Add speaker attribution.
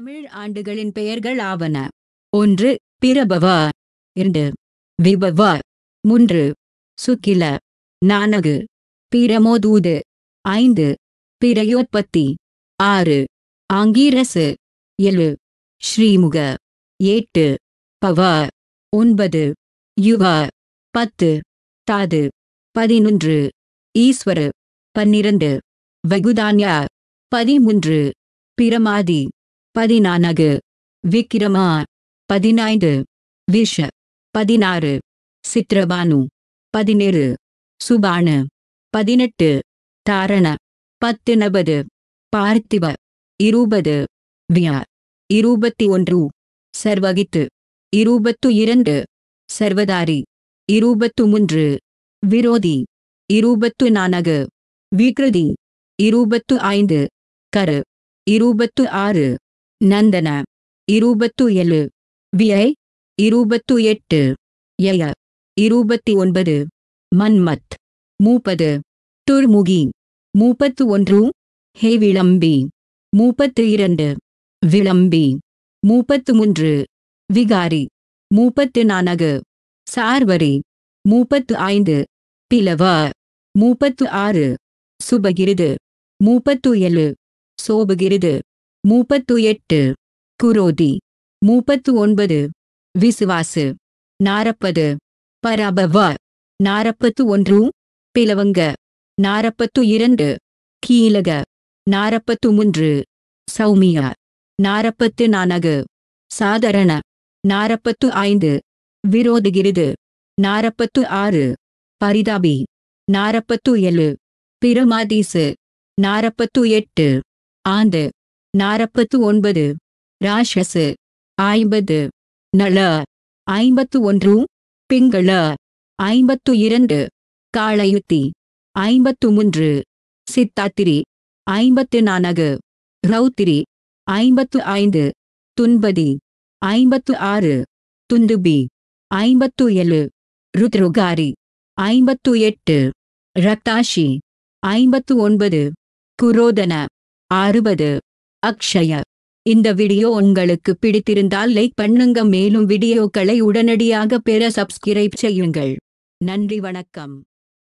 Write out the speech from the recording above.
Speaker 1: தமிழ் ஆண்டுகளின் பெயர்கள் ஆவன ஒன்று பிரபவ இரண்டு விபவா மூன்று சுக்கில நானகு பிரமோதூது ஐந்து பிரயோத்பத்தி ஆறு ஆங்கீரசு ஏழு ஸ்ரீமுக எட்டு பவா ஒன்பது யுவ பத்து தாது பதினொன்று ஈஸ்வரு பன்னிரண்டு வகுதான்யா பதிமூன்று பிரமாதி பதினான்கு விக்கிரமா பதினைந்து விஷ பதினாறு சித்ரபானு பதினேழு சுபானு பதினெட்டு தாரண பத்து நபது பார்த்திவ இருபது வியார் இருபத்தி ஒன்று சர்வகித்து இருபத்து இரண்டு சர்வதாரி இருபத்து மூன்று விரோதி இருபத்து நான்கு விக்ருதி இருபத்து ஐந்து கரு இருபத்து ஆறு நந்தன இருபத்து ஏழு வியை இருபத்து எட்டு யய இருபத்தி ஒன்பது மன்மத் மூப்பது துர்முகி மூப்பத்து ஒன்று ஹே விளம்பி மூப்பத்து இரண்டு விளம்பி மூப்பத்து மூன்று விகாரி மூப்பத்து நான்கு சார்வரி மூப்பத்து ஐந்து பிளவ மூப்பத்து ஆறு சுபகிருது மூப்பத்து ஏழு சோபுகிருது மூப்பத்து எட்டு குரோதி மூப்பத்து ஒன்பது விசுவாசு நாரப்பது பராபவ நாரப்பத்து ஒன்று பிளவங்க நாரப்பத்து இரண்டு கீழக நாரப்பத்து மூன்று சௌமியா நாரப்பத்து நான்கு சாதாரண நாரப்பத்து ஐந்து விரோதுகிறது நாரப்பத்து ஆறு பரிதாபி நாரப்பத்து ஏழு பிரமாதீசு நாரப்பத்து எட்டு ஆண்டு நாற்பத்து ஒன்பது ராஷசு ஐம்பது நள ஐம்பத்து ஒன்று பிங்கள ஐம்பத்து இரண்டு காளயுத்தி ஐம்பத்து மூன்று சித்தாத்திரி ஐம்பத்து நான்கு ரௌத்திரி ஐம்பத்து ஐந்து துன்பதி ஐம்பத்து ஆறு துந்துபி ஐம்பத்து ஏழு ருத்ருகாரி ஐம்பத்து எட்டு ரக்தாஷி ஐம்பத்து ஒன்பது குரோதன அறுபது அக்ஷய இந்த வீடியோ உங்களுக்கு பிடித்திருந்தால் லைக் பண்ணுங்க மேலும் வீடியோக்களை உடனடியாக பெற சப்ஸ்கிரைப் செய்யுங்கள் நன்றி வணக்கம்